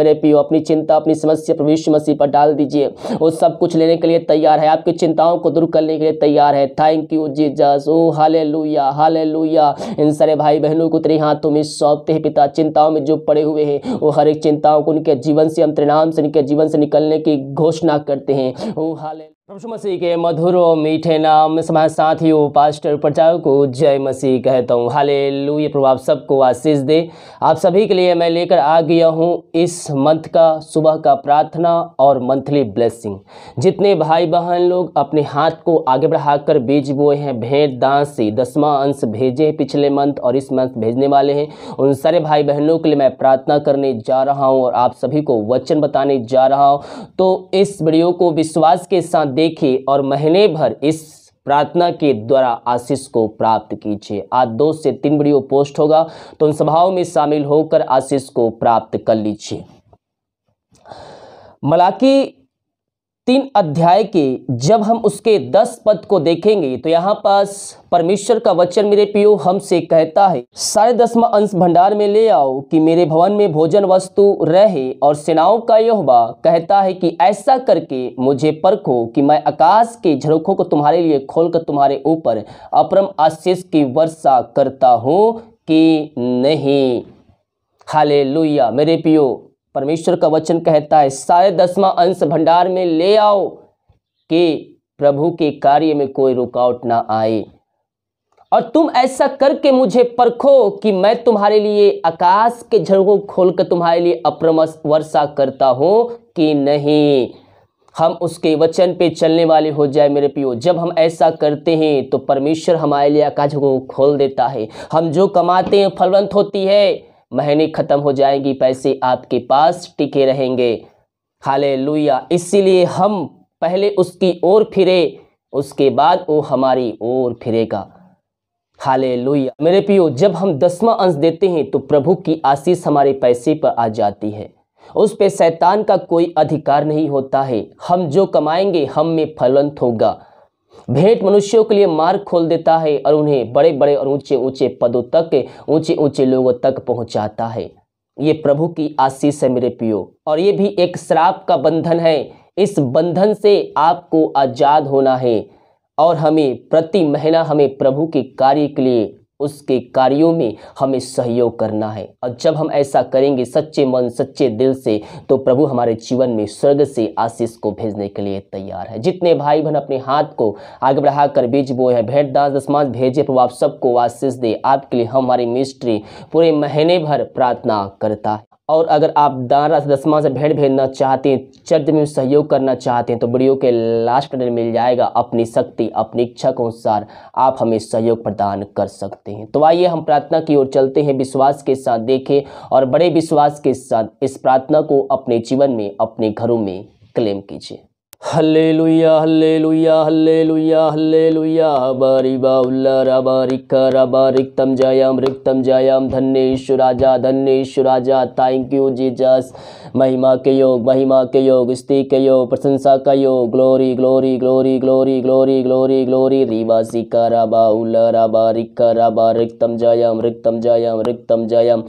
मेरे पियो अपनी चिंता अपनी समस्या प्रभु मसीह पर डाल दीजिए वो सब कुछ लेने के लिए तैयार है आपकी चिंताओं को दूर करने के लिए तैयार है थैंक यू जी जस ओ हाले लुया हाले लुया इन सारे भाई बहनों को तेरे हाथों में सौंपते हैं पिता चिंताओं में जो पड़े हुए हैं वो हर एक चिंताओं को उनके जीवन से हम त्रिनाम से उनके जीवन से निकलने की घोषणा करते हैं ओ oh, हाले प्रभु मसीह के मधुर और मीठे नाम समाज साथियों पास्टर प्रचार को जय मसीह कहता हूँ हाले लू ये प्रभाव सबको आशीष दे आप सभी के लिए मैं लेकर आ गया हूँ इस मंथ का सुबह का प्रार्थना और मंथली ब्लेसिंग जितने भाई बहन लोग अपने हाथ को आगे बढ़ाकर बीज बोए हैं भेंट दान से दसवा अंश भेजे पिछले मंथ और इस मंथ भेजने वाले हैं उन सारे भाई बहनों के लिए मैं प्रार्थना करने जा रहा हूँ और आप सभी को वचन बताने जा रहा हूँ तो इस वीडियो को विश्वास के साथ देखे और महीने भर इस प्रार्थना के द्वारा आशीष को प्राप्त कीजिए आज दो से तीन वीडियो पोस्ट होगा तो उन सभाओं में शामिल होकर आशीष को प्राप्त कर लीजिए मलाकी तीन अध्याय के जब हम उसके दस पद को देखेंगे तो यहाँ पास परमेश्वर का वचन मेरे पियो हमसे कहता है सारे दसवा अंश भंडार में ले आओ कि मेरे भवन में भोजन वस्तु रहे और सेनाओं का यहोवा कहता है कि ऐसा करके मुझे परखो कि मैं आकाश के झरोखों को तुम्हारे लिए खोलकर तुम्हारे ऊपर अपरम आशीष की वर्षा करता हूँ कि नहीं हाले मेरे पियो परमेश्वर का वचन कहता है सारे दसवा अंश भंडार में ले आओ कि प्रभु के कार्य में कोई रुकावट ना आए और तुम ऐसा करके मुझे परखो कि मैं तुम्हारे लिए आकाश के झरों खोलकर तुम्हारे लिए अप्रम वर्षा करता हूँ कि नहीं हम उसके वचन पे चलने वाले हो जाए मेरे पियो जब हम ऐसा करते हैं तो परमेश्वर हमारे लिए आकाश को खोल देता है हम जो कमाते हैं फलवंत होती है महीने ख़त्म हो जाएंगी पैसे आपके पास टिके रहेंगे हाले लुया इसीलिए हम पहले उसकी ओर फिरे उसके बाद वो हमारी ओर फिरेगा हाले लुया मेरे पियो जब हम दसवा अंश देते हैं तो प्रभु की आशीष हमारे पैसे पर आ जाती है उस पर शैतान का कोई अधिकार नहीं होता है हम जो कमाएंगे हम में फलंत होगा भेंट मनुष्यों के लिए मार्ग खोल देता है और उन्हें बड़े बड़े और ऊंचे ऊंचे पदों तक ऊंचे ऊंचे लोगों तक पहुंचाता है ये प्रभु की आशीष है मेरे पियो और ये भी एक श्राप का बंधन है इस बंधन से आपको आज़ाद होना है और हमें प्रति महीना हमें प्रभु के कार्य के लिए उसके कार्यों में हमें सहयोग करना है और जब हम ऐसा करेंगे सच्चे मन सच्चे दिल से तो प्रभु हमारे जीवन में स्वर्ग से आशीष को भेजने के लिए तैयार है जितने भाई बहन अपने हाथ को आगे बढ़ाकर बीज बोए हैं भेंट दास दसमान भेजे प्रभु आप सबको आशीष दे आपके लिए हमारी मिस्ट्री पूरे महीने भर प्रार्थना करता है और अगर आप दारा दसमा से भेंट भेजना चाहते हैं चर्च में सहयोग करना चाहते हैं तो वीडियो के लास्ट में मिल जाएगा अपनी शक्ति अपनी इच्छा के अनुसार आप हमें सहयोग प्रदान कर सकते हैं तो आइए हम प्रार्थना की ओर चलते हैं विश्वास के साथ देखें और बड़े विश्वास के साथ इस प्रार्थना को अपने जीवन में अपने घरों में क्लेम कीजिए हल्ले लुया हल्ले लुया हल्ले लुया हल्ले लुया बारी बाउल्ला रबारिक रबारिक तम जयम रिक तम जयम धन्य ईश्वराजा धन्य ईश्वराजा थैंक यू जीजस महिमा के योग महिमा के योग स्ती के योग प्रशंसा का योग glory glory glory glory glory glory glory रिवासी का रबाउल्ला रबारिक रबारिक तम जयम रिक तम जयम रिक तम जयम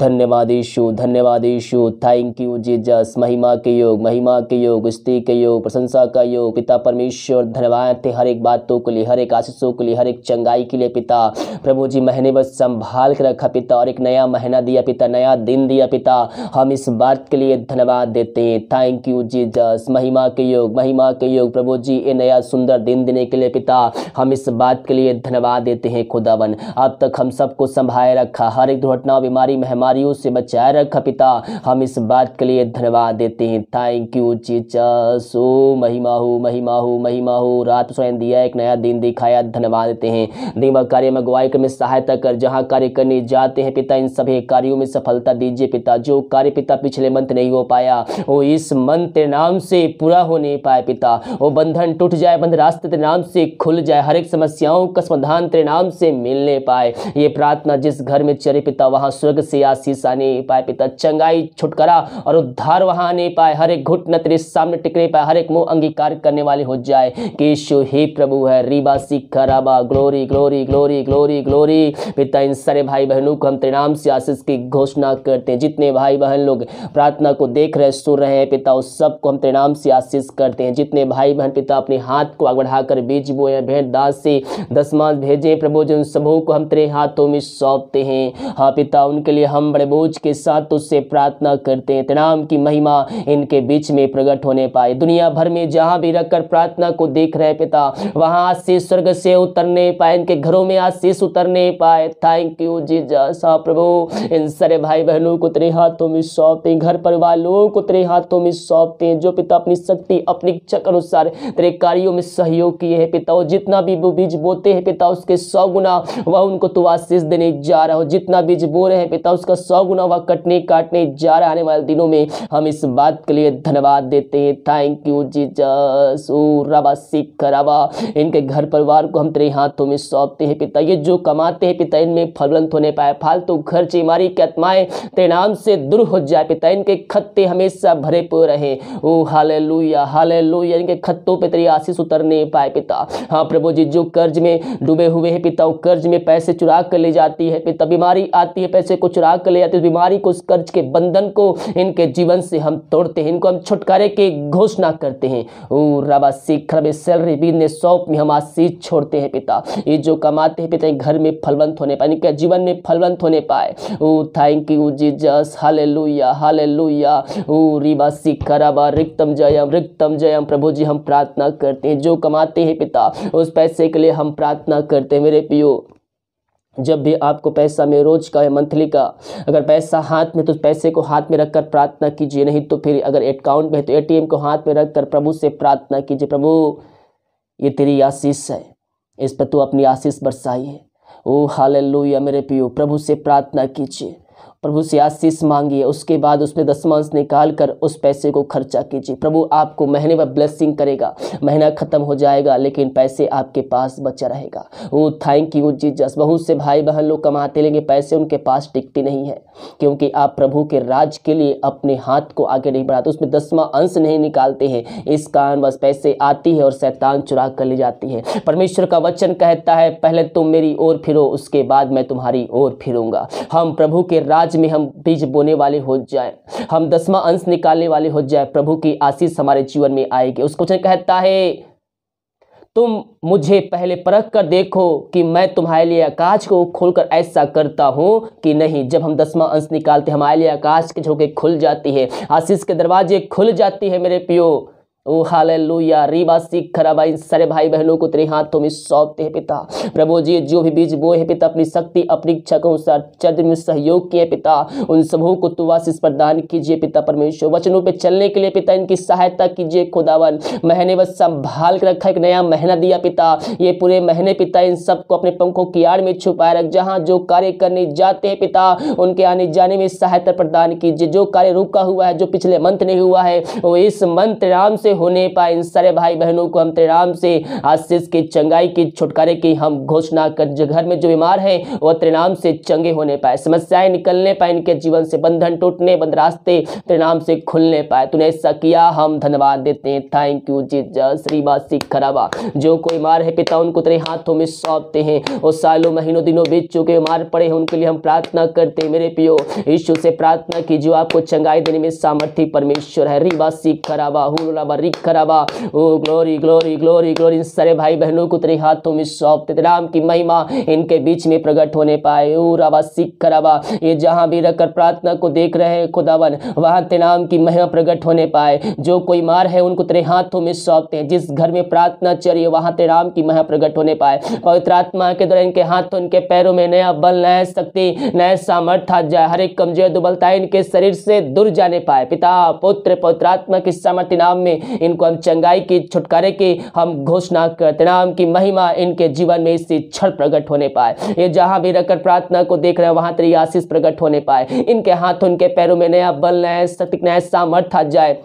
धन्यवाद यीशु धन्यवाद यीशु थैंक यू जीजस महिमा के योग महिमा के योग स्त्री के योग प्रशंसा का योग पिता परमेश्वर धन्यवाद थे हर एक बातों के लिए हर एक आशीषों के लिए हर एक चंगाई के लिए पिता प्रभु जी महीने बस संभाल के रखा पिता और एक नया महीना दिया पिता नया दिन दिया पिता हम इस बात के लिए धन्यवाद देते हैं थैंक यू जीजस महिमा के योग महिमा के योग प्रभु जी ये नया सुंदर दिन देने के लिए पिता हम इस बात के लिए धन्यवाद देते हैं खुदावन अब तक हम सबको संभाले रखा हर एक दुर्घटना बीमारी मेहमान बीमारियों से बचाए रखा पिता हम इस बात के लिए धन्यवाद देते हैं थैंक यू चीचा सो महिमा हो महिमा हो महिमा हो रात स्वयं दिया एक नया दिन दिखाया धन्यवाद देते हैं दिमाग कार्य में अगुवाई में सहायता कर जहाँ कार्य करने जाते हैं पिता इन सभी कार्यों में सफलता दीजिए पिता जो कार्य पिता पिछले मंथ नहीं हो पाया वो इस मंथ नाम से पूरा हो नहीं पाया पिता वो बंधन टूट जाए बंध रास्ते तेरे नाम से खुल जाए हर एक समस्याओं का समाधान तेरे नाम से मिलने पाए ये प्रार्थना जिस घर में चरे पिता वहाँ स्वर्ग से आ तेरा शीशा नहीं पाए पिता चंगाई छुटकारा और उद्धार वहाँ नहीं पाए हर एक घुटन तेरे सामने टिक नहीं पाए हर एक मुंह अंगीकार करने वाले हो जाए कि यीशु ही प्रभु है रीबा सिख राबा glory glory glory glory glory पिता इन सारे भाई बहनों को हम त्रिनाम से आशीष की घोषणा करते हैं जितने भाई बहन लोग प्रार्थना को देख रहे सुन रहे हैं पिता उस सबको हम त्रिनाम से आशीष करते हैं जितने भाई बहन पिता अपने हाथ को आग बढ़ाकर बीज बोए भेंट दास से दसमांश भेजे प्रभु जी उन सबों को हम तेरे हाथों में सौंपते हैं हाँ पिता उनके लिए हम हम बड़े बोझ के साथ उससे प्रार्थना करते हैं तनाम की महिमा इनके बीच में प्रकट होने पाए दुनिया भर में जहाँ भी रखकर प्रार्थना को देख रहे पिता वहाँ आशीष स्वर्ग से उतरने पाए इनके घरों में आशीष उतरने पाए थैंक यू जी सा प्रभु इन सारे भाई बहनों को तेरे हाथों में सौंपते हैं घर परिवार लोगों को तेरे हाथों में सौंपते हैं जो पिता अपनी शक्ति अपनी चक अनुसार तेरे कार्यों में सहयोग किए हैं पिता और जितना भी वो बीज बोते हैं पिता उसके सौ गुना वह उनको तो आशीष देने जा रहा हो जितना बीज बो रहे हैं पिता उसका उसका सौ गुना हुआ कटने काटने जा रहा आने वाले दिनों में हम इस बात के लिए धन्यवाद देते हैं थैंक यू जी रबा सिख रबा इनके घर परिवार को हम तेरे हाथों में सौंपते हैं पिता ये जो कमाते हैं पिता इनमें फलवंत होने पाए फालतू तो घर चीमारी की आत्माएं तेरे नाम से दूर हो जाए पिता इनके खत्ते हमेशा भरे पो रहे ओ हाले लुया हाले लुया इनके खत्तों पर तेरी आशीष उतर नहीं पाए पिता हाँ प्रभु जी जो कर्ज में डूबे हुए हैं पिता वो कर्ज में पैसे चुरा कर ले जाती है पिता बीमारी आती है पैसे को चुरा कर ले जाते इस बीमारी को उस कर्ज के बंधन को इनके जीवन से हम तोड़ते हैं इनको हम छुटकारे की घोषणा करते हैं रबा शिखर में सैलरी बीन सौंप में हम आशीष छोड़ते हैं पिता ये जो कमाते हैं पिता घर में फलवंत होने पाए इनके जीवन में फलवंत होने पाए ओ थैंक यू जी जस हाले लुया हाले लुया ओ रिबा शिखर रबा रिक्तम जयम रिक्तम जयम प्रभु जी हम प्रार्थना करते हैं जो कमाते हैं पिता उस पैसे के लिए हम प्रार्थना करते हैं मेरे पियो जब भी आपको पैसा में रोज का या मंथली का अगर पैसा हाथ में तो पैसे को हाथ में रखकर प्रार्थना कीजिए नहीं तो फिर अगर अकाउंट में है तो एटीएम को हाथ में रखकर प्रभु से प्रार्थना कीजिए प्रभु ये तेरी आशीष है इस पर तू अपनी आशीष बरसाई है ओ हाल मेरे पियो प्रभु से प्रार्थना कीजिए प्रभु से आशीष मांगिए उसके बाद उसमें दसमांश निकाल कर उस पैसे को खर्चा कीजिए प्रभु आपको महीने में ब्लेसिंग करेगा महीना ख़त्म हो जाएगा लेकिन पैसे आपके पास बचा रहेगा वो थैंक यू जीजस बहुत से भाई बहन लोग कमाते लेंगे पैसे उनके पास टिकते नहीं है क्योंकि आप प्रभु के राज के लिए अपने हाथ को आगे नहीं बढ़ाते उसमें दसवां अंश नहीं निकालते हैं इस कारण बस पैसे आती है और शैतान चुरा कर ले जाती है परमेश्वर का वचन कहता है पहले तुम मेरी ओर फिरो उसके बाद मैं तुम्हारी ओर फिरूंगा हम प्रभु के राज समाज में हम बीज बोने वाले हो जाए हम दसवा अंश निकालने वाले हो जाए प्रभु की आशीष हमारे जीवन में आएगी उस क्वेश्चन कहता है तुम मुझे पहले परख कर देखो कि मैं तुम्हारे लिए आकाश को खोलकर ऐसा करता हूँ कि नहीं जब हम दसवा अंश निकालते हमारे लिए आकाश के झोंके खुल जाती है आशीष के दरवाजे खुल जाती है मेरे पियो ओ हालेलुया लुया रीबा सीख खराबाई सारे भाई बहनों को तेरे हाथों में सौंपते हैं पिता प्रभु जी जो भी बीज बोए हैं पिता अपनी शक्ति अपनी इच्छा के अनुसार चर्च में सहयोग किए पिता उन सबों को तु आशीष प्रदान कीजिए पिता परमेश्वर वचनों पे चलने के लिए पिता इनकी सहायता कीजिए खुदावन महीने बस संभाल कर रखा एक नया महीना दिया पिता ये पूरे महीने पिता इन सबको अपने पंखों की आड़ में छुपाए रख जहाँ जो कार्य करने जाते हैं पिता उनके आने जाने में सहायता प्रदान कीजिए जो कार्य रुका हुआ है जो पिछले मंथ नहीं हुआ है वो इस मंथ राम से से होने पाए इन सारे भाई बहनों को हम तेरे से आशीष की चंगाई की छुटकारे की हम घोषणा कर जो घर में जो बीमार हैं वह तेरे से चंगे होने पाए समस्याएं निकलने पाए इनके जीवन से बंधन टूटने बंद रास्ते तेरे से खुलने पाए तूने ऐसा किया हम धन्यवाद देते हैं थैंक यू जी श्रीमा सिख खराबा जो कोई मार है पिता उनको तेरे हाथों में सौंपते हैं और सालों महीनों दिनों बीत चुके मार पड़े हैं उनके लिए हम प्रार्थना करते हैं मेरे पियो ईश्वर से प्रार्थना कीजिए आपको चंगाई देने में सामर्थ्य परमेश्वर है रीबा खराबा हुराबा रिक कराबा ओ ग्लोरी ग्लोरी ग्लोरी ग्लोरी इन सारे भाई बहनों को तेरे हाथों में सौंप देते राम की महिमा इनके बीच में प्रकट होने पाए ओ राबा सिख कराबा ये जहाँ भी रखकर प्रार्थना को देख रहे हैं खुदावन वहाँ तेरे नाम की महिमा प्रकट होने पाए जो कोई मार है उनको तेरे हाथों में सौंपते हैं जिस घर में प्रार्थना चलिए वहाँ तेरे राम की महिमा प्रकट होने पाए पवित्र आत्मा के द्वारा इनके हाथों इनके पैरों में नया बल नया शक्ति नया सामर्थ्य आ जाए हर एक कमजोर दुबलता इनके शरीर से दूर जाने पाए पिता पुत्र पवित्रात्मा की सामर्थ्य नाम में इनको हम चंगाई की छुटकारे की हम घोषणा करते नाम की महिमा इनके जीवन में इससे क्षण प्रकट होने पाए ये जहाँ भी रखकर प्रार्थना को देख रहे हैं वहाँ तेरी आशीष प्रकट होने पाए इनके हाथ उनके पैरों में नया बल नया शक्ति नया सामर्थ्य आ जाए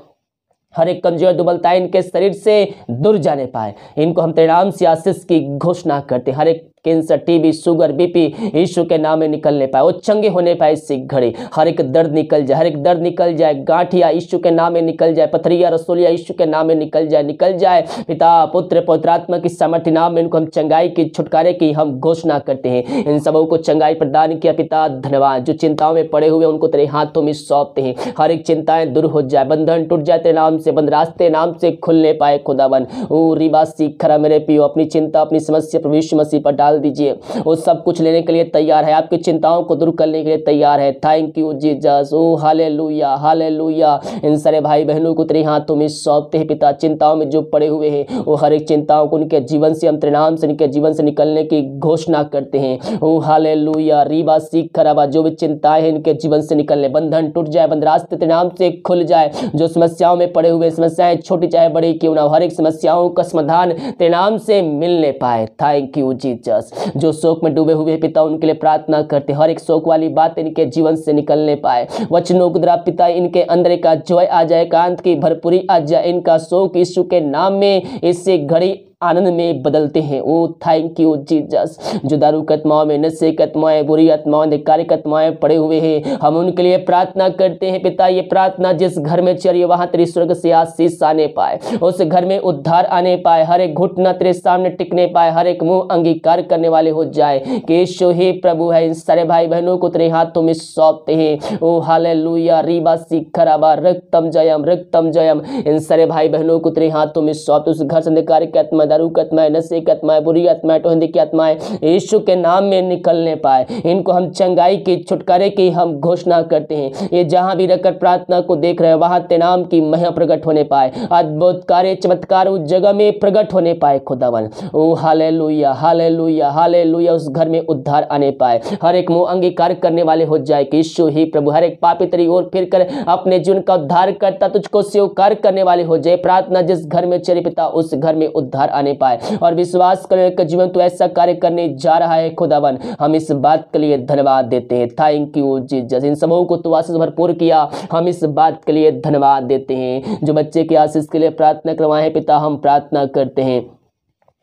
हर एक कमजोर दुबलता इनके शरीर से दूर जाने पाए इनको हम तेरे नाम से आशीष की घोषणा करते हर एक cancer TB sugar BP Yeshu के नाम में निकलने पाए वो चंगे होने पाए सिख घड़ी हर एक दर्द निकल जाए हर एक दर्द निकल जाए गांठिया यीशु के नाम में निकल जाए पथरिया रसोलिया यीशु के नाम में निकल जाए निकल जाए पिता पुत्र पौत्रात्मा की सामर्थ्य नाम में इनको हम चंगाई की छुटकारे की हम घोषणा करते हैं इन सबों को चंगाई प्रदान किया पिता धन्यवाद जो चिंताओं में पड़े हुए उनको तेरे हाथों में सौंपते हैं हर एक चिंताएं दूर हो जाए बंधन टूट जाए तेरे नाम से बंद रास्ते नाम से खुलने पाए खुदावन ऊ रिबासी खरा मेरे पियो अपनी चिंता अपनी समस्या प्रभु मसीह पर डाल डाल दीजिए वो सब कुछ लेने के लिए तैयार है आपकी चिंताओं को दूर करने के लिए तैयार है थैंक यू जी जस ओ हाले लुया हाले लुया इन सारे भाई बहनों को तेरे हाथों में सौंपते हैं पिता चिंताओं में जो पड़े हुए हैं वो हर एक चिंताओं को उनके जीवन से हम त्रिनाम से उनके जीवन से निकलने की घोषणा करते हैं ओ हाले लुया रीवा सीख खराबा जो भी चिंताएं हैं इनके जीवन से निकलने बंधन टूट जाए बंद रास्ते त्रिनाम से खुल जाए जो समस्याओं में पड़े हुए समस्याएं छोटी चाहे बड़ी क्यों ना हर एक समस्याओं का समाधान त्रिनाम से मिलने पाए थैंक यू जी रस जो शोक में डूबे हुए पिता उनके लिए प्रार्थना करते हर एक शोक वाली बात इनके जीवन से निकलने पाए वचनों द्वारा पिता इनके अंदर का जय आ जाए कांत की भरपूरी आ जाए इनका शोक यीशु के नाम में इससे घड़ी आनंद में बदलते हैं ओ थैंक यू जीजस जो दारू कत्माओं में नशे कत्माएँ बुरी आत्माओं धिकारी कत्माएँ पड़े हुए हैं हम उनके लिए प्रार्थना करते हैं पिता ये प्रार्थना जिस घर में चलिए वहाँ तेरे स्वर्ग से आशीष आने पाए उस घर में उद्धार आने पाए हर एक घुटना तेरे सामने टिकने पाए हर एक मुंह अंगीकार करने वाले हो जाए कि यीशु ही प्रभु है इन सारे भाई बहनों को तेरे हाथों में सौंपते हैं ओ हाले लुया रीबा सिखराबा रक्तम जयम रक्तम जयम इन सारे भाई बहनों को तेरे हाथों में सौंपते उस घर से कार्य के आत्मा दारू की आत्माएं नशे की आत्माएं बुरी आत्माएं टोहंदी की आत्माएं यीशु के नाम में निकलने पाए इनको हम चंगाई की छुटकारे की हम घोषणा करते हैं ये जहाँ भी रखकर प्रार्थना को देख रहे हैं वहाँ नाम की महिमा प्रकट होने पाए अद्भुत कार्य चमत्कार उस जगह में प्रकट होने पाए खुदावन ओ हाले लुया हाले लुया हाले लुया उस घर में उद्धार आने पाए हर एक मुँह अंगीकार करने वाले हो जाए कि यीशु ही प्रभु हर एक पापी तेरी ओर फिर कर अपने जीवन का उद्धार करता तुझको स्वीकार करने वाले हो जाए प्रार्थना जिस घर में चले पिता उस घर में उद्धार आने पाए और विश्वास करने का जीवन तो ऐसा कार्य करने जा रहा है खुदावन हम इस बात के लिए धन्यवाद देते हैं थैंक यू जी जस इन समूह को तो आशीष भरपूर किया हम इस बात के लिए धन्यवाद देते हैं जो बच्चे की आशीष के लिए प्रार्थना करवाए पिता हम प्रार्थना करते हैं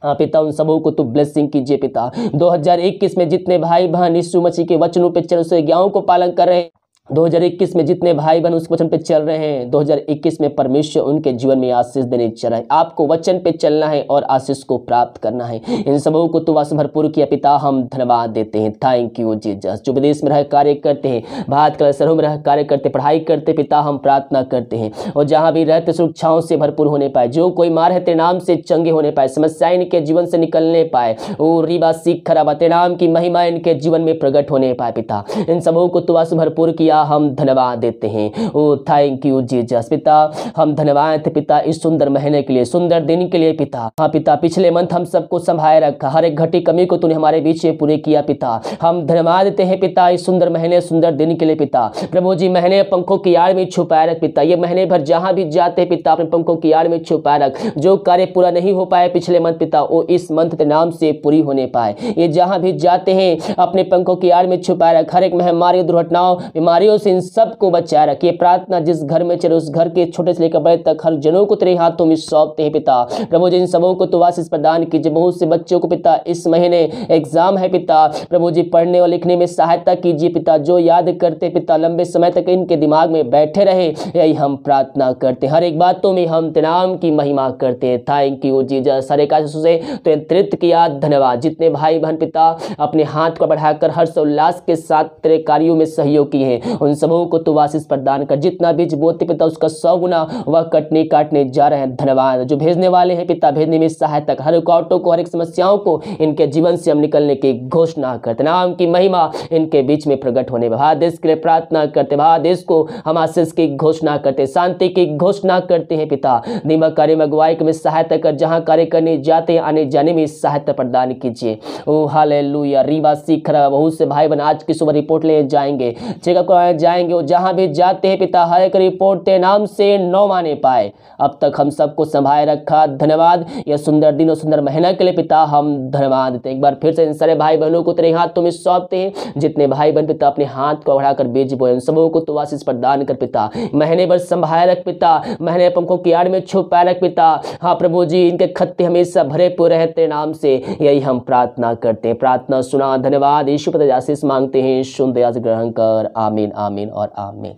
हाँ पिता उन सबों को तो ब्लेसिंग कीजिए पिता 2021 में जितने भाई बहन यीशु मसीह के वचनों पे चल से ज्ञाओं को पालन कर रहे हैं 2021 में जितने भाई बहन उस वचन पे चल रहे हैं 2021 में परमेश्वर उनके जीवन में आशीष देने चल रहा है आपको वचन पे चलना है और आशीष को प्राप्त करना है इन सबों को तुवा तो भरपूर किया पिता हम धन्यवाद देते हैं थैंक यू जी जस जो विदेश में रह कार्य करते हैं भारत का सरों में रह कार्य करते पढ़ाई करते पिता हम प्रार्थना करते हैं और जहाँ भी रहते सुरक्षाओं से भरपूर होने पाए जो कोई मार है तेरे नाम से चंगे होने पाए समस्याएं इनके जीवन से निकलने पाए वो रीबा सीख खराबा तेरे नाम की महिमा इनके जीवन में प्रकट होने पाए पिता इन सबों को तुवा तो भरपूर किया पिता हम धन्यवाद देते हैं ओ थैंक यू जीजस पिता हम धन्यवाद पिता इस सुंदर महीने के लिए सुंदर दिन के लिए पिता हाँ पिता पिछले मंथ हम सबको संभाए रखा हर एक घटी कमी को तूने हमारे बीच पूरे किया पिता हम धन्यवाद देते हैं पिता इस सुंदर महीने सुंदर दिन के लिए पिता प्रभु जी महीने पंखों की आड़ में छुपाए रख पिता ये महीने भर जहाँ भी जाते हैं पिता अपने पंखों की आड़ में छुपाए रख जो कार्य पूरा नहीं हो पाए पिछले मंथ पिता वो इस मंथ के नाम से पूरी होने पाए ये जहाँ भी जाते हैं अपने पंखों की आड़ में छुपाए रख हर एक महामारी दुर्घटनाओं बीमारी बीमारियों से इन सब को बचाए रखिए प्रार्थना जिस घर में चले उस घर के छोटे से लेकर बड़े तक हर जनों को तेरे हाथों में सौंपते हैं पिता प्रभु जी इन सबों को तो वाशिष प्रदान कीजिए बहुत से बच्चों को पिता इस महीने एग्जाम है पिता प्रभु जी पढ़ने और लिखने में सहायता कीजिए पिता जो याद करते पिता लंबे समय तक इनके दिमाग में बैठे रहे यही हम प्रार्थना करते हर एक बातों में हम तेनाम की महिमा करते हैं थैंक यू जी जा सारे का तो तृत्य किया धन्यवाद जितने भाई बहन पिता अपने हाथ को बढ़ाकर हर्ष उल्लास के साथ तेरे कार्यों में सहयोग किए हैं उन सबों को तू तो आशीष प्रदान कर जितना बीज बोते पिता उसका सौ गुना वह कटने काटने जा रहे हैं धन्यवाद जो भेजने वाले हैं पिता भेजने में सहायता हर रुकावटों को हर एक समस्याओं को इनके जीवन से हम निकलने की घोषणा करते नाम की महिमा इनके बीच में प्रकट होने भारत देश के लिए प्रार्थना करते भारत देश को हम आशीष की घोषणा करते शांति की घोषणा करते हैं पिता दीमक कार्य में अगुवाई में सहायता कर जहाँ कार्य करने जाते हैं आने जाने में सहायता प्रदान कीजिए ओ हाल लुया रीवा सीख रहा बहुत से भाई बहन आज की सुबह रिपोर्ट ले जाएंगे चेकअप पाए जाएंगे और जहाँ भी जाते हैं पिता हर एक रिपोर्ट ते नाम से नौ माने पाए अब तक हम सबको संभाले रखा धन्यवाद यह सुंदर दिन और सुंदर महीना के लिए पिता हम धन्यवाद देते हैं एक बार फिर से इन सारे भाई बहनों को तेरे हाथ तुम्हें सौंपते हैं जितने भाई बहन पिता अपने हाथ को बढ़ाकर बेच बोए सबों को तो आशीष प्रदान कर पिता महीने भर संभाले रख पिता महीने पंखों की आड़ में छुपा रख पिता हाँ प्रभु जी इनके खत्ते हमेशा भरे पूरे हैं तेरे नाम से यही हम प्रार्थना करते हैं प्रार्थना सुना धन्यवाद ईश्वर आशीष मांगते हैं सुंदर ग्रहण कर आमीन आमीन और आमीन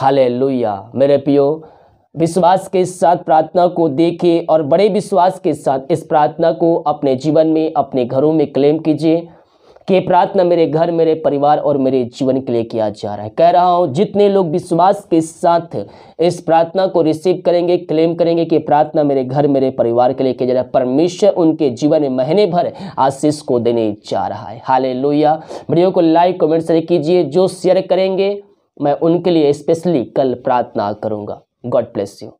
हाले मेरे पियो विश्वास के साथ प्रार्थना को देखें और बड़े विश्वास के साथ इस प्रार्थना को अपने जीवन में अपने घरों में क्लेम कीजिए कि प्रार्थना मेरे घर मेरे परिवार और मेरे जीवन के लिए किया जा रहा है कह रहा हूँ जितने लोग विश्वास के साथ इस प्रार्थना को रिसीव करेंगे क्लेम करेंगे कि प्रार्थना मेरे घर मेरे परिवार के लिए किया जा रहा है परमेश्वर उनके जीवन में महीने भर आशीष को देने जा रहा है हाले वीडियो को लाइक कमेंट शेयर कीजिए जो शेयर करेंगे मैं उनके लिए स्पेशली कल प्रार्थना करूँगा गॉड ब्लेस यू